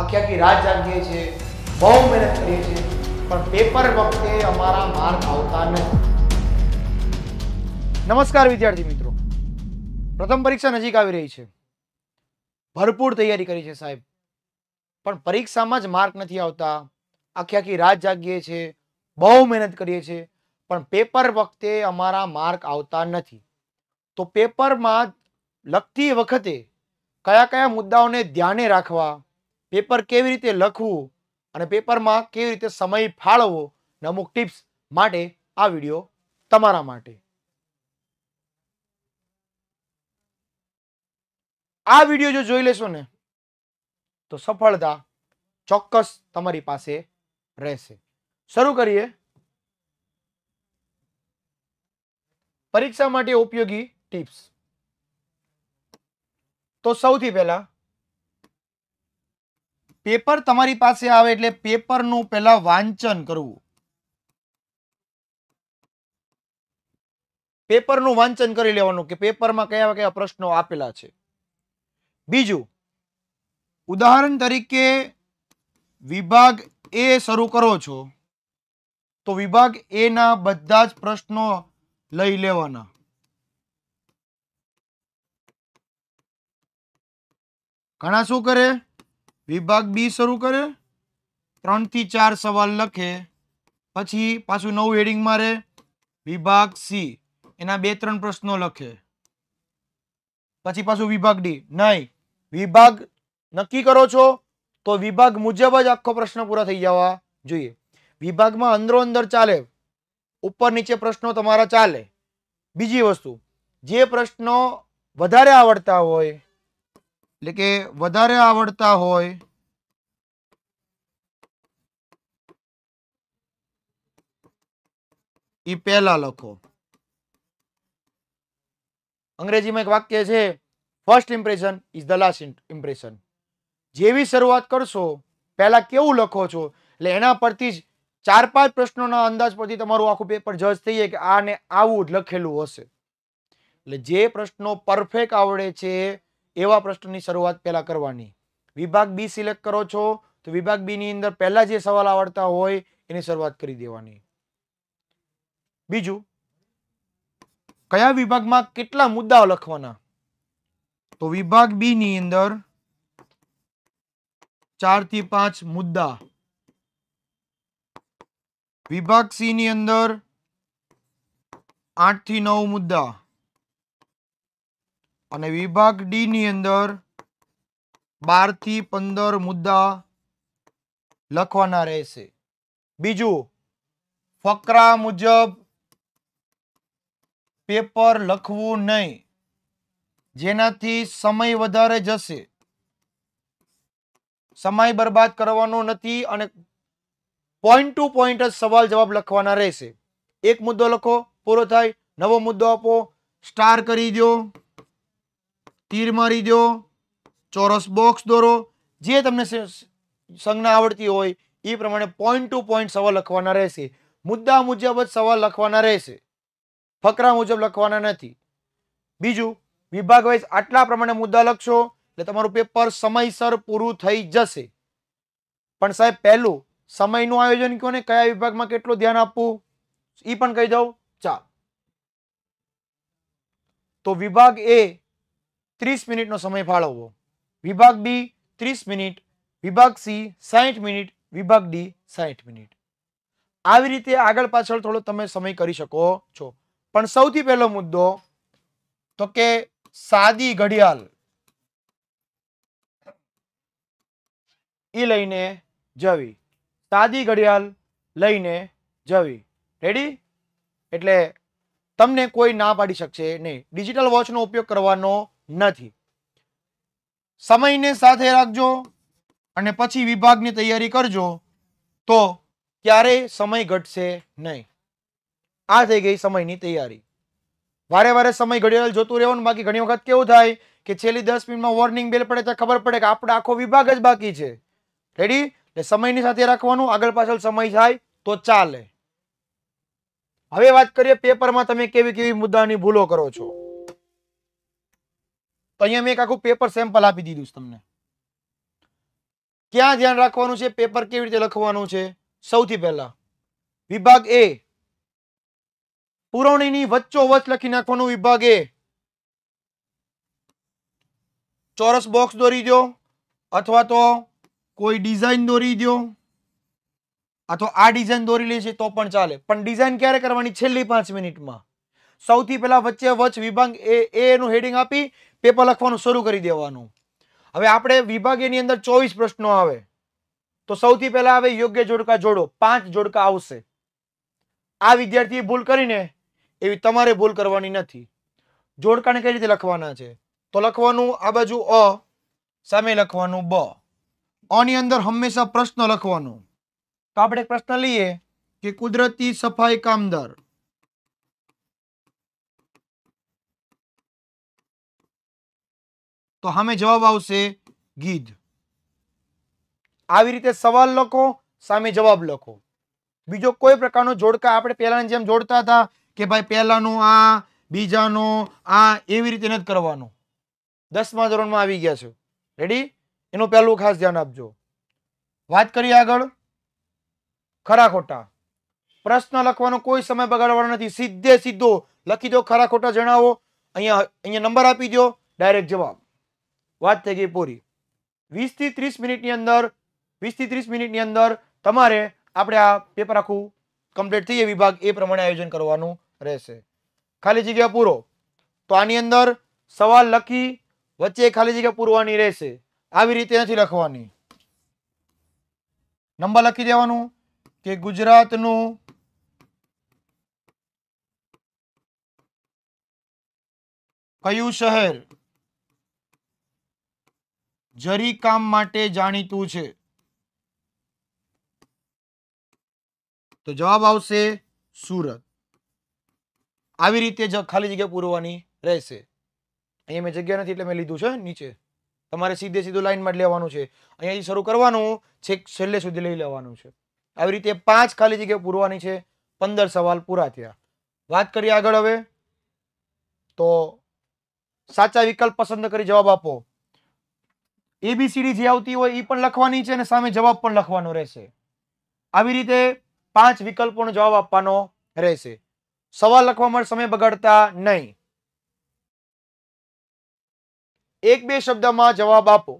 આખી આખી રાત જાગીએ છીએ બહુ મહેનત કરીએ છીએ પણ પેપર વખતે અમારા માર્ક આવતા નથી નમસ્કાર વિદ્યાર્થી મિત્રો પ્રથમ પરીક્ષા નજીક આવી રહી છે ભરપૂર તૈયારી કરી છે સાહેબ પણ પરીક્ષામાં જ માર્ક નથી આવતા આખી આખી રાત જાગીએ છીએ બહુ મહેનત કરીએ છીએ પણ પેપર વખતે અમારા માર્ક આવતા નથી તો પેપરમાં લખતી વખતે કયા કયા મુદ્દાઓને ધ્યાને રાખવા પેપર કેવી રીતે લખવું અને પેપરમાં કેવી રીતે સમય ફાળવવો ને અમુક ટિપ્સ માટે આ વિડીયો તમારા માટે આ વિડીયો જો જોઈ લેશો ને તો સફળતા ચોક્કસ તમારી પાસે રહેશે શરૂ કરીએ પરીક્ષા માટે ઉપયોગી ટિપ્સ તો સૌથી પહેલા પેપર તમારી પાસે આવે એટલે પેપરનું પહેલા વાંચન કરવું પેપરનું વાંચન કરી લેવાનું કે પેપરમાં કયા કયા પ્રશ્નો આપેલા છે બીજું ઉદાહરણ તરીકે વિભાગ એ શરૂ કરો છો તો વિભાગ એ ના બધા જ પ્રશ્નો લઈ લેવાના ઘણા શું કરે વિભાગ બી શરૂ કરે ત્રણથી ચાર સવાલ લખે પછી પાછું નવું હેડિંગ મારે વિભાગ સી એના બે ત્રણ પ્રશ્નો લખે પછી પાછું વિભાગ ડી નહીં વિભાગ નક્કી કરો છો તો વિભાગ મુજબ જ આખો પ્રશ્ન પૂરા થઈ જવા જોઈએ વિભાગમાં અંદરો અંદર ચાલે ઉપર નીચે પ્રશ્નો તમારા ચાલે બીજી વસ્તુ જે પ્રશ્નો વધારે આવડતા હોય એટલે કે વધારે આવડતા હોય એ પહેલા લખો અંગ્રેજીમાં એક વાક્ય છે first impression is the last impression જેવી શરૂઆત કરશો પહેલા કેવું લખો છો એટલે એના પરથી જ ચાર પાંચ પ્રશ્નોના અંદાજ પરથી તમારું આખું પેપર જજ થઈ જાય કે આને આવું જ લખેલું હશે એટલે જે પ્રશ્નો પરફેક્ટ આવડે છે એવા પ્રશ્નની શરૂઆત પહેલાં કરવાની વિભાગ બી સિલેક્ટ કરો છો તો વિભાગ બીની અંદર પહેલાં જે સવાલ આવડતા હોય એની શરૂઆત કરી દેવાની બીજું કયા વિભાગમાં કેટલા મુદ્દાઓ લખવાના તો વિભાગ બીની અંદર ચારથી પાંચ મુદ્દા વિભાગ સી ની અંદર આઠથી નવ મુદ્દા અને વિભાગ ડી ની અંદર બાર થી પંદર મુદ્દા લખવાના રહેશે બીજું ફકરા મુજબ પેપર લખવું નહીં જેનાથી સમય વધારે જશે સમય બરબાદ કરવાનો નથી અને પોઈન્ટ ટુ પોઈન્ટ જ સવાલ જવાબ લખવાના રહેશે એક મુદ્દો લખો પૂરો થાય નવો મુદ્દો આપો સ્ટાર કરી દો તીર મારી દો ચોરસ બોક્સ દોરો જે તમને સંજ્ઞા આવડતી હોય એ પ્રમાણે પોઈન્ટ ટુ પોઈન્ટ સવાલ લખવાના રહેશે મુદ્દા મુજબ જ સવાલ લખવાના રહેશે ફકરા મુજબ લખવાના નથી બીજું વિભાગ વાઇઝ આટલા પ્રમાણે મુદ્દા લખશો એટલે તમારું પેપર સમયસર પૂરું થઈ જશે પણ સાહેબ પહેલું સમયનું આયોજન કયો ને કયા વિભાગમાં કેટલું ધ્યાન આપવું એ પણ કહી દઉં ચાલ તો વિભાગ એ ત્રીસ મિનિટનો સમય ફાળવવો વિભાગ બી ત્રીસ મિનિટ વિભાગ સી સાહીઠ મિનિટ વિભાગ ડી સાહીઠ મિનિટ આવી રીતે આગળ પાછળ થોડો તમે સમય કરી શકો છો પણ સૌથી પહેલો મુદ્દો તો કે સાદી ઘડિયાળ એ લઈને જવી સાદી ઘડિયાળ લઈને જવી રેડી એટલે તમને કોઈ ના પાડી શકશે નહીં ડિજિટલ વોચનો ઉપયોગ કરવાનો નથી સમયને સાથે રાખજો અને પછી વિભાગની તૈયારી કરજો તો ક્યારે સમય ઘટશે નહીં આ થઈ ગઈ સમયની તૈયારી વારે વારે સમય ઘડિયાળ જોતું રહેવાનું બાકી ઘણી વખત કેવું થાય કે છેલ્લી દસ મિનિટમાં વોર્નિંગ બેલ પડે તો ખબર પડે કે આપણે આખો વિભાગ જ બાકી છે રેડી એટલે સમયની સાથે રાખવાનું આગળ પાછળ સમય થાય તો ચાલે હવે વાત કરીએ પેપરમાં તમે કેવી કેવી મુદ્દાની ભૂલો કરો છો તો અહીંયા મેં એક આખું પેપર સેમ્પલ આપી દીધું છે તમને ક્યાં ધ્યાન રાખવાનું છે પેપર કેવી રીતે લખવાનું છે સૌથી પહેલા વિભાગ એ પુરવણીની વચ લખી નાખવાનું વિભાગ એ ચોરસ બોક્સ દોરી દો અથવા તો કોઈ ડિઝાઇન દોરી દો અથવા આ ડિઝાઇન દોરી લે છે તો પણ ચાલે પણ ડિઝાઇન ક્યારે કરવાની છેલ્લી પાંચ મિનિટમાં સૌથી પહેલાં વચ્ચે વચ વિભાગ એ એનું હેડિંગ આપી પેપર લખવાનું શરૂ કરી દેવાનું હવે આપણે વિભાગ એની અંદર ચોવીસ પ્રશ્નો આવે તો સૌથી પહેલાં હવે યોગ્ય જોડકા જોડો પાંચ જોડકા આવશે આ વિદ્યાર્થીએ ભૂલ કરીને એવી તમારે ભૂલ કરવાની નથી જોડકાને કઈ રીતે લખવાના છે તો લખવાનું આ બાજુ અ સામે લખવાનું બ અની અંદર હંમેશા પ્રશ્ન લખવાનો તો આપણે પ્રશ્ન લઈએ કે કુદરતી સફાઈ કામદાર તો સામે જવાબ આવશે ગીધ આવી રીતે સવાલ લખો સામે જવાબ લખો બીજો કોઈ પ્રકારનો જોડકા આપણે પહેલાની જેમ જોડતા હતા કે ભાઈ પહેલાનો આ બીજાનો આ એવી રીતે નથી કરવાનો દસમા ધોરણમાં આવી ગયા છે રેડી એનું પહેલું ખાસ ધ્યાન આપજો વાત કરીએ આગળ ખરા ખોટા પ્રશ્ન લખવાનો કોઈ સમય બગાડવાનો નથી સીધે સીધો લખી દો ખરા ખોટા જણાવો અહીંયા અહીંયા નંબર આપી દો ડાયરેક્ટ જવાબ વાત થઈ ગઈ પૂરી વીસથી ત્રીસ મિનિટની અંદર વીસથી ત્રીસ મિનિટની અંદર તમારે આપણે આ પેપર આખું કમ્પ્લીટ થઈ વિભાગ એ પ્રમાણે આયોજન કરવાનું રહેશે ખાલી જગ્યા પૂરો તો આની અંદર સવાલ લખી વચ્ચે ખાલી જગ્યા પૂરવાની રહેશે આવી રીતે નથી લખવાની નંબર લખી દેવાનું કે ગુજરાતનું કયું શહેર જરી કામ માટે જાણીતું છે તો જવાબ આવશે સુરત આવી રીતે ખાલી જગ્યા પૂરવાની રહેશે અહીંયા મેં જગ્યા નથી એટલે મેં લીધું છે નીચે તમારે સીધે સીધું લાઈનમાં લેવાનું છે અહીંયાથી શરૂ કરવાનું છેક છેલ્લે સુધી લઈ લેવાનું છે આવી રીતે પાંચ ખાલી જગ્યા પૂરવાની છે પંદર સવાલ પૂરા થયા વાત કરીએ આગળ હવે તો સાચા વિકલ્પ પસંદ કરી જવાબ આપો એબીસીડી જે આવતી હોય એ પણ લખવાની છે અને સામે જવાબ પણ લખવાનો રહેશે આવી રીતે પાંચ વિકલ્પોનો જવાબ આપવાનો રહેશે સવાલ લખવામાં સમય બગાડતા નહીં એક બે શબ્દમાં જવાબ આપો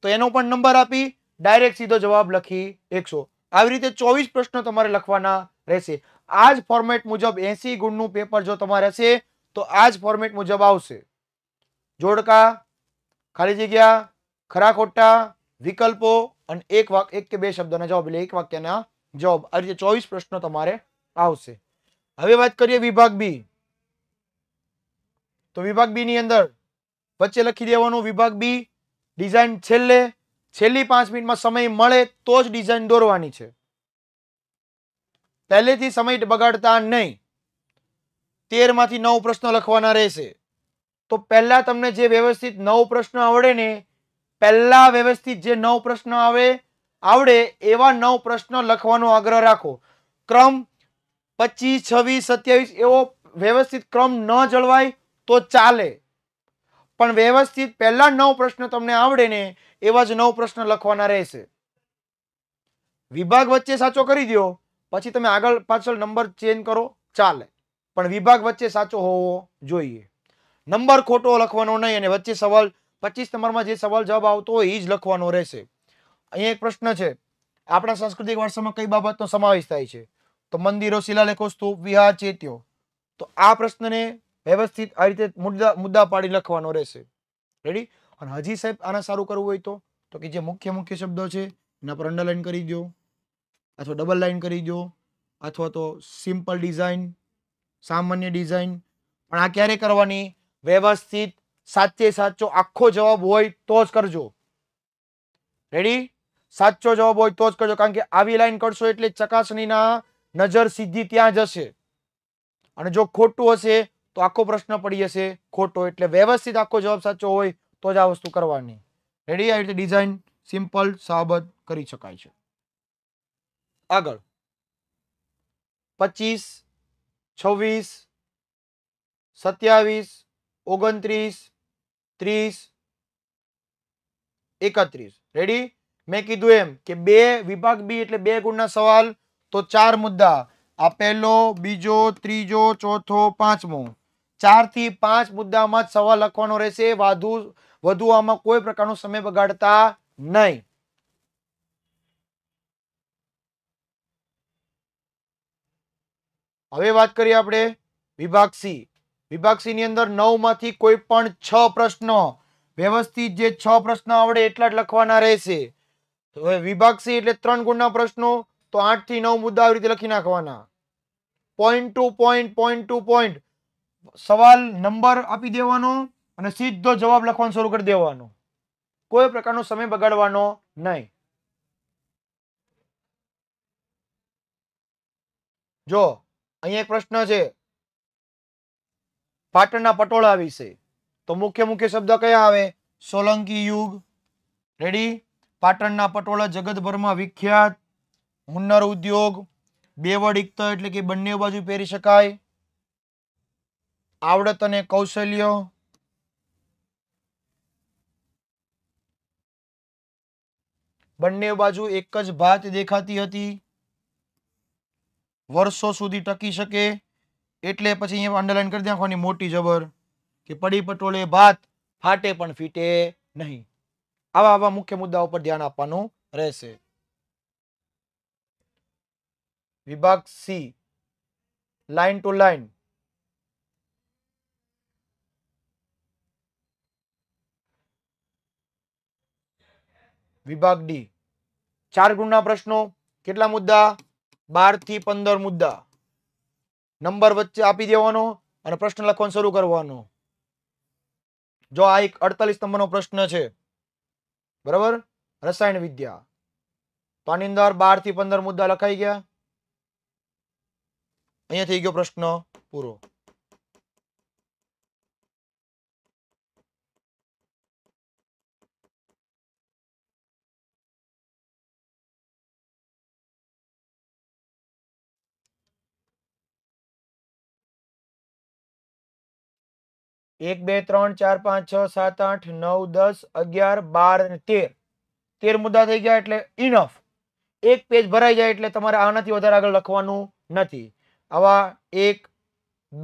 તો એનો પણ નંબર આપી ડાયરેક્ટ સીધો જવાબ લખી એકસો આવી રીતે ચોવીસ પ્રશ્નો તમારે લખવાના રહેશે આ જ ફોર્મેટ મુજબ એસી ગુણનું પેપર જો તમારે હશે તો આ જ ફોર્મેટ મુજબ આવશે જોડકા ખાલી જગ્યા ખરા ખોટા વિકલ્પો અને એક વાક્ય એક કે બે શબ્દના જવાબ એટલે એક વાક્યના જવાબ આ રીતે ચોવીસ પ્રશ્નો તમારે આવશે હવે વાત કરીએ વિભાગ બી તો વિભાગ બી ની અંદર વચ્ચે લખી દેવાનું વિભાગ બી ડિઝાઇન છેલ્લે છેલ્લી પાંચ મિનિટમાં સમય મળે તો જ ડિઝાઇન દોરવાની છે પહેલેથી સમય બગાડતા નહીં તેરમાંથી નવ પ્રશ્નો લખવાના રહેશે તો પહેલાં તમને જે વ્યવસ્થિત નવ પ્રશ્નો આવડે ને પહેલા વ્યવસ્થિત જે નવ પ્રશ્ન આવે આવડે એવા નવ પ્રશ્ન લખવાનો આગ્રહ રાખો ક્રમ પચીસ છવ્વીસ સત્યાવીસ એવો વ્યવસ્થિત ક્રમ ન જળવાય તો ચાલે પણ વ્યવસ્થિત પહેલા નવ પ્રશ્ન તમને આવડે ને એવા જ નવ પ્રશ્ન લખવાના રહેશે વિભાગ વચ્ચે સાચો કરી દો પછી તમે આગળ પાછળ નંબર ચેન્જ કરો ચાલે પણ વિભાગ વચ્ચે સાચો હોવો જોઈએ નંબર ખોટો લખવાનો નહીં અને વચ્ચે સવાલ પચીસ નંબરમાં જે સવાલ જવાબ આવતો હોય એ જ લખવાનો રહેશે અહીંયા એક પ્રશ્ન છે આપણા સાંસ્કૃતિક વારસામાં કઈ બાબતનો સમાવેશ થાય છે તો મંદિરો શિલાલેખો સ્તૂપ વિહાર ચેત્યો તો આ પ્રશ્નને વ્યવસ્થિત આ રીતે મુદ્દા મુદ્દા પાડી લખવાનો રહેશે રેડી અને હજી સાહેબ આના સારું કરવું હોય તો તો કે જે મુખ્ય મુખ્ય શબ્દો છે એના પર અંડરલાઇન કરી દો અથવા ડબલ લાઇન કરી દો અથવા તો સિમ્પલ ડિઝાઇન સામાન્ય ડિઝાઇન પણ આ ક્યારે કરવાની વ્યવસ્થિત સાચે સાચો આખો જવાબ હોય તો જ કરજો રેડી સાચો જવાબ હોય તો જ કરજો કારણ કે આવી લાઈન કરશો એટલે ચકાસણીના નજર સીધી ત્યાં જશે અને જો ખોટું હશે તો આખો પ્રશ્ન પડી જશે ખોટો એટલે વ્યવસ્થિત આખો જવાબ સાચો હોય તો જ આ વસ્તુ કરવાની રેડી આવી રીતે ડિઝાઇન સિમ્પલ સાબત કરી શકાય છે આગળ પચીસ છવ્વીસ સત્યાવીસ ઓગણત્રીસ ત્રીસ એકત્રીસ રેડી મેં કીધું એમ કે બે વિભાગ બી એટલે બે ગુણના સવાલ તો ચાર મુદ્દા આ પહેલો બીજો ત્રીજો ચોથો પાંચમો ચારથી પાંચ મુદ્દામાં જ સવાલ લખવાનો રહેશે વધુ વધુ આમાં કોઈ પ્રકારનો સમય બગાડતા નહીં હવે વાત કરીએ આપણે વિભાગ સી વિભાગ સી ની અંદર નવમાંથી કોઈ પણ છ પ્રશ્નો વ્યવસ્થિત જે છ પ્રશ્નો આવડે એટલા જ લખવાના રહેશે હવે વિભાગ સી એટલે ત્રણ ગુણના પ્રશ્નો તો આઠથી નવ મુદ્દા આવી રીતે લખી નાખવાના point to point point to point સવાલ નંબર આપી દેવાનો અને સીધો જવાબ લખવાનો શરૂ કરી દેવાનો કોઈ પ્રકારનો સમય બગાડવાનો નહીં જો અહીંયા એક પ્રશ્ન છે પાટણના પટોળા વિશે તો મુખ્ય મુખ્ય શબ્દ કયા આવે સોલંકી યુગ રેડી પાટણના પટોળા જગતભરમાં વિખ્યાત હુન્નર ઉદ્યોગ બેવડ ઇક્ત એટલે કે બંને બાજુ પહેરી શકાય આવડત અને કૌશલ્ય બંને બાજુ એક જ ભાત દેખાતી હતી વર્ષો સુધી ટકી શકે એટલે પછી અહીંયા અન્ડરલાઈન કરી દઉં ખોની મોટી જબર કે પડી પટોળે ભાત હાટે પણ ફિટે નહીં આવાવા મુખ્ય મુદ્દા ઉપર ધ્યાન આપવાનું રહેશે વિભાગ સી લાઇન ટુ લાઇન વિભાગ ડી ચાર ગુણના પ્રશ્નો કેટલા મુદ્દા 12 થી 15 મુદ્દા નંબર વચ્ચે આપી દેવાનો અને પ્રશ્ન લખવાનું શરૂ કરવાનો જો આ એક અડતાલીસ નંબરનો પ્રશ્ન છે બરાબર રસાયણ વિદ્યા તો આની અંદર બાર થી પંદર મુદ્દા લખાઈ ગયા અહીંયા થઈ ગયો પ્રશ્ન પૂરો એક બે ત્રણ ચાર પાંચ છ સાત આઠ નવ દસ અગિયાર બાર તેર તેર મુદ્દા થઈ ગયા એટલે ઇનફ એક પેજ ભરાઈ જાય એટલે તમારે આનાથી વધારે આગળ લખવાનું નથી આવા એક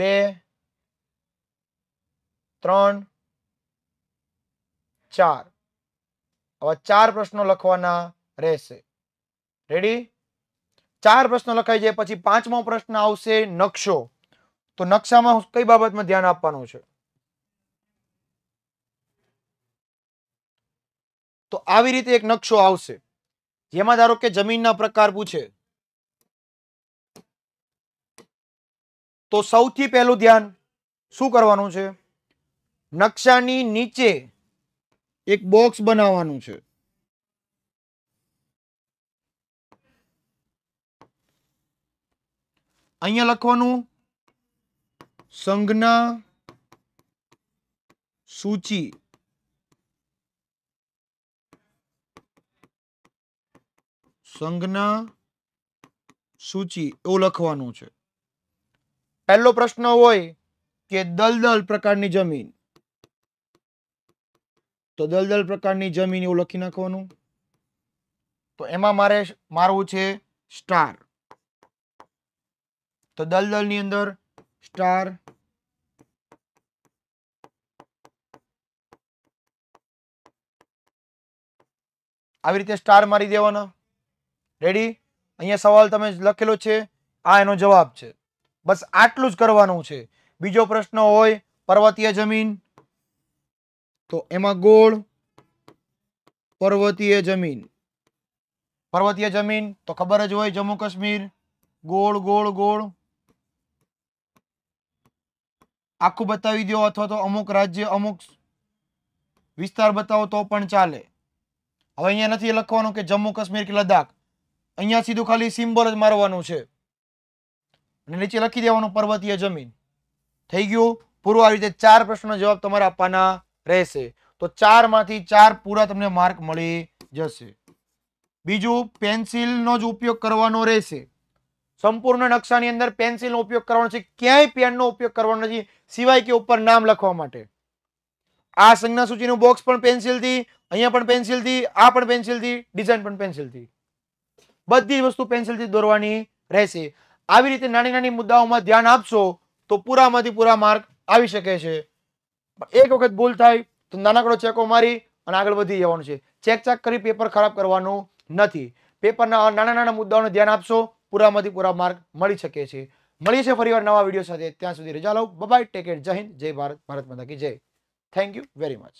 બે ત્રણ ચાર આવા ચાર પ્રશ્નો લખવાના રહેશે રેડી ચાર પ્રશ્નો લખાઈ જાય પછી પાંચમો પ્રશ્ન આવશે નકશો તો નકશામાં કઈ બાબતમાં ધ્યાન આપવાનું છે તો આવી રીતે એક નકશો આવશે જેમાં ધારો કે જમીનના પ્રકાર પૂછે તો સૌથી પહેલું ધ્યાન શું કરવાનું છે નકશાની નીચે એક બોક્સ બનાવવાનું છે અહીંયા લખવાનું સંજ્ઞા સૂચિ સંજ્ઞા સૂચિ એવું લખવાનું છે પહેલો પ્રશ્ન હોય કે દલદલ પ્રકારની જમીન તો દલદલ પ્રકારની જમીન એવું લખી નાખવાનું તો એમાં મારે મારવું છે સ્ટાર તો દલદલની અંદર સ્ટાર આવી રીતે સ્ટાર મારી દેવાના રેડી અહીંયા સવાલ તમે લખેલો છે આ એનો જવાબ છે બસ આટલું જ કરવાનું છે બીજો પ્રશ્ન હોય પર્વતીય જમીન તો એમાં ગોળ પર્વતીય જમીન પર્વતીય જમીન તો ખબર જ હોય જમ્મુ કાશ્મીર ગોળ ગોળ ગોળ આખું બતાવી દો અથવા તો અમુક રાજ્ય અમુક વિસ્તાર બતાવો તો પણ ચાલે હવે અહીંયા નથી લખવાનું કે જમ્મુ કાશ્મીર કે લદ્દાખ અહીંયા સીધું ખાલી સિમ્બોલ જ મારવાનું છે અને નીચે લખી દેવાનું પર્વતીય જમીન થઈ ગયું પૂરું આવી રીતે ચાર પ્રશ્નનો જવાબ તમારે આપવાના રહેશે તો ચારમાંથી ચાર પૂરા તમને માર્ક મળી જશે બીજું પેન્સિલનો જ ઉપયોગ કરવાનો રહેશે સંપૂર્ણ નકશાની અંદર પેન્સિલનો ઉપયોગ કરવાનો છે ક્યાંય પેનનો ઉપયોગ કરવાનો નથી સિવાય કે ઉપર નામ લખવા માટે આ સંજ્ઞાસૂચિનું બોક્સ પણ પેન્સિલથી અહીંયા પણ પેન્સિલથી આ પણ પેન્સિલથી ડિઝાઇન પણ પેન્સિલથી બધી વસ્તુ પેન્સિલથી દોરવાની રહેશે આવી રીતે નાની નાની મુદ્દાઓમાં ધ્યાન આપશો તો પૂરામાંથી પૂરા માર્ક આવી શકે છે એક વખત ભૂલ થાય તો નાનકડો ચેકો મારી અને આગળ વધી જવાનું છે ચેક ચેક કરી પેપર ખરાબ કરવાનું નથી પેપરના નાના નાના મુદ્દાઓને ધ્યાન આપશો પૂરામાંથી પૂરા માર્ક મળી શકે છે મળી છે ફરીવાર નવા વિડીયો સાથે ત્યાં સુધી રજા લઉં બાય ટેક કેર જય હિન્દ જય ભારત ભારત માતા કી જય થેન્ક યુ વેરી મચ